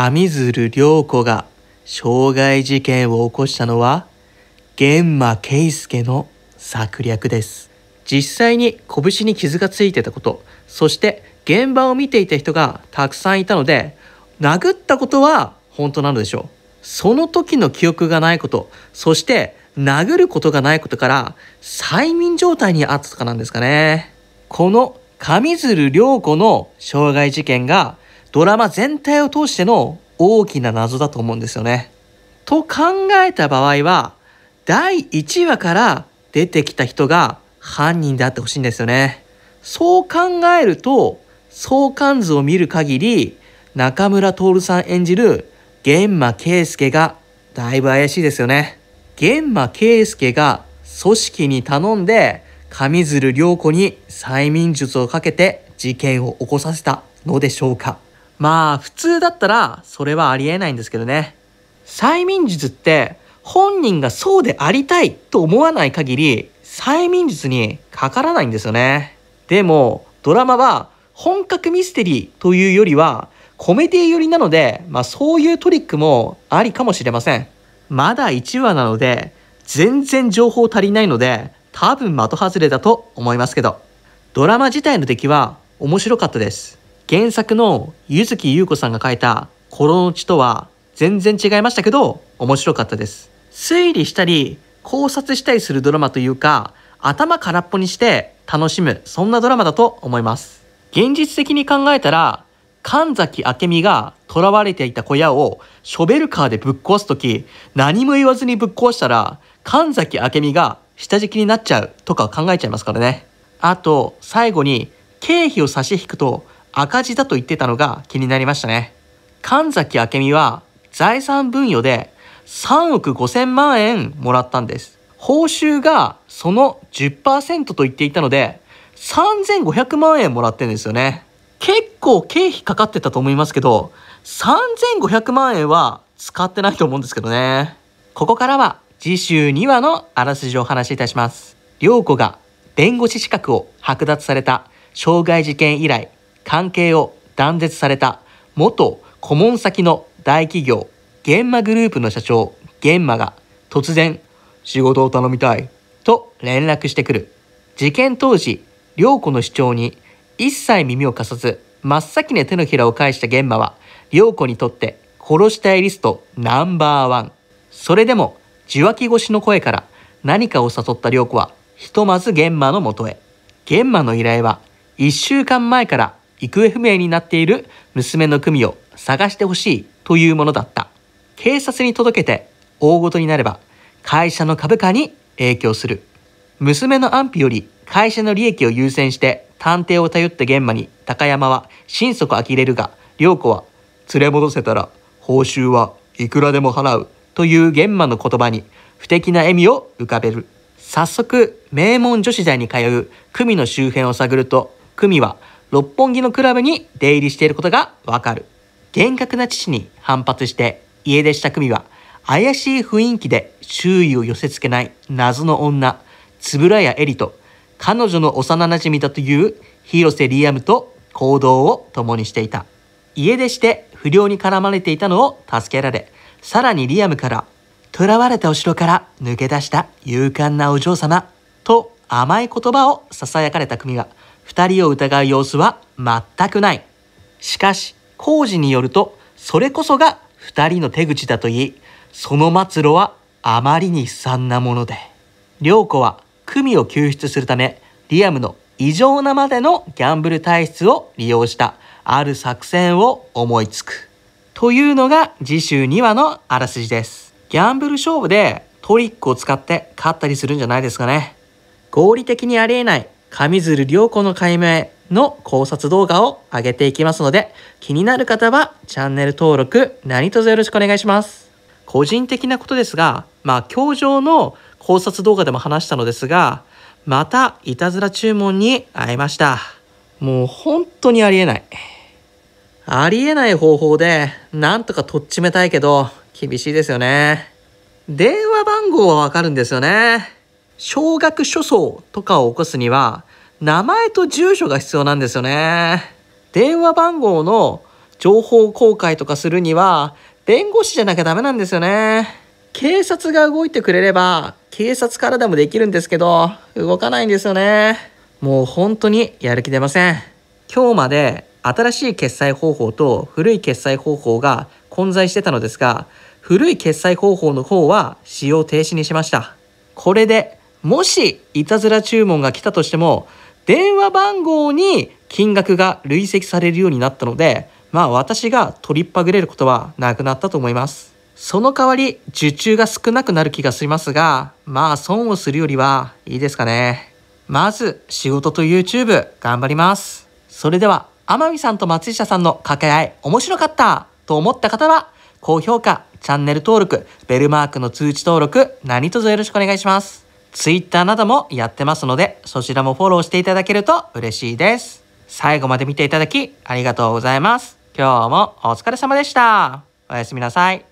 上鶴涼子が傷害事件を起こしたのは、玄馬圭介の策略です。実際に拳に傷がついてたこと、そして現場を見ていた人がたくさんいたので、殴ったことは本当なのでしょう。その時の記憶がないこと、そして殴ることがないことから、催眠状態にあったとかなんですかね。この上鶴涼子の傷害事件がドラマ全体を通しての大きな謎だと思うんですよね。と考えた場合は、第1話から出てきた人が犯人であってほしいんですよね。そう考えると、相関図を見る限り、中村徹さん演じる玄馬圭介がだいぶ怪しいですよね。玄馬圭介が組織に頼んで、上鶴涼子に催眠術をかけて事件を起こさせたのでしょうか。まあ普通だったらそれはありえないんですけどね。催眠術って本人がそうでありたいと思わない限り催眠術にかからないんですよね。でもドラマは本格ミステリーというよりはコメディ寄りなので、まあそういうトリックもありかもしれません。まだ1話なので全然情報足りないので多分的外れだと思いますけど。ドラマ自体の出来は面白かったです。原作の柚木優子さんが書いた「心の血」とは全然違いましたけど面白かったです推理したり考察したりするドラマというか頭空っぽにして楽しむそんなドラマだと思います現実的に考えたら神崎明美が囚われていた小屋をショベルカーでぶっ壊す時何も言わずにぶっ壊したら神崎明美が下敷きになっちゃうとか考えちゃいますからねあと最後に経費を差し引くと赤字だと言ってたのが気になりましたね。神崎明美は財産分与で3億5千万円もらったんです。報酬がその10%と言っていたので、3500万円もらってるんですよね。結構経費かかってたと思いますけど、3500万円は使ってないと思うんですけどね。ここからは次週2話のあらすじをお話しいたします。良子が弁護士資格を剥奪された傷害事件以来、関係を断絶された元顧問先の大企業、ゲンマグループの社長、ゲンマが突然、仕事を頼みたいと連絡してくる。事件当時、良子の主張に一切耳を貸さず、真っ先に手のひらを返した玄馬は、良子にとって殺したいリストナンバーワン。それでも、受話器越しの声から何かを誘った良子は、ひとまず玄馬のもとへ。玄馬の依頼は、1週間前から行方不明になっている娘の組を探してほしいというものだった。警察に届けて大ごとになれば会社の株価に影響する。娘の安否より会社の利益を優先して探偵を頼った現場に高山は心底呆れるが、良子は連れ戻せたら報酬はいくらでも払うという玄馬の言葉に不敵な笑みを浮かべる。早速、名門女子大に通う組の周辺を探ると、組は六本木のクラブに出入りしていることがわかる。厳格な父に反発して家出した組は怪しい雰囲気で周囲を寄せ付けない謎の女、つぶらやえりと彼女の幼馴染だという広瀬リアムと行動を共にしていた。家出して不良に絡まれていたのを助けられ、さらにリアムから囚われたお城から抜け出した勇敢なお嬢様と甘い言葉を囁かれた組が2人を疑う様子は全くない。しかし、工事によると、それこそが2人の手口だといい、その末路はあまりに悲惨なもので、良子は久美を救出するため、リアムの異常なまでのギャンブル体質を利用したある作戦を思いつく。というのが次週2話のあらすじです。ギャンブル勝負でトリックを使って勝ったりするんじゃないですかね。合理的にありえない上鶴良子の解明の考察動画を上げていきますので、気になる方はチャンネル登録何卒よろしくお願いします。個人的なことですが、まあ、教場の考察動画でも話したのですが、またいたずら注文に会いました。もう本当にありえない。ありえない方法で、なんとかとっちめたいけど、厳しいですよね。電話番号はわかるんですよね。小学諸相とかを起こすには、名前と住所が必要なんですよね。電話番号の情報公開とかするには、弁護士じゃなきゃダメなんですよね。警察が動いてくれれば、警察からでもできるんですけど、動かないんですよね。もう本当にやる気出ません。今日まで新しい決済方法と古い決済方法が混在してたのですが、古い決済方法の方は使用停止にしました。これでもしいたずら注文が来たとしても電話番号に金額が累積されるようになったのでまあ私が取りっぱぐれることはなくなったと思いますその代わり受注が少なくなる気がしますがまあ損をするよりはいいですかねまず仕事と YouTube 頑張りますそれでは天海さんと松下さんの掛け合い面白かったと思った方は高評価チャンネル登録ベルマークの通知登録何卒よろしくお願いしますツイッターなどもやってますので、そちらもフォローしていただけると嬉しいです。最後まで見ていただきありがとうございます。今日もお疲れ様でした。おやすみなさい。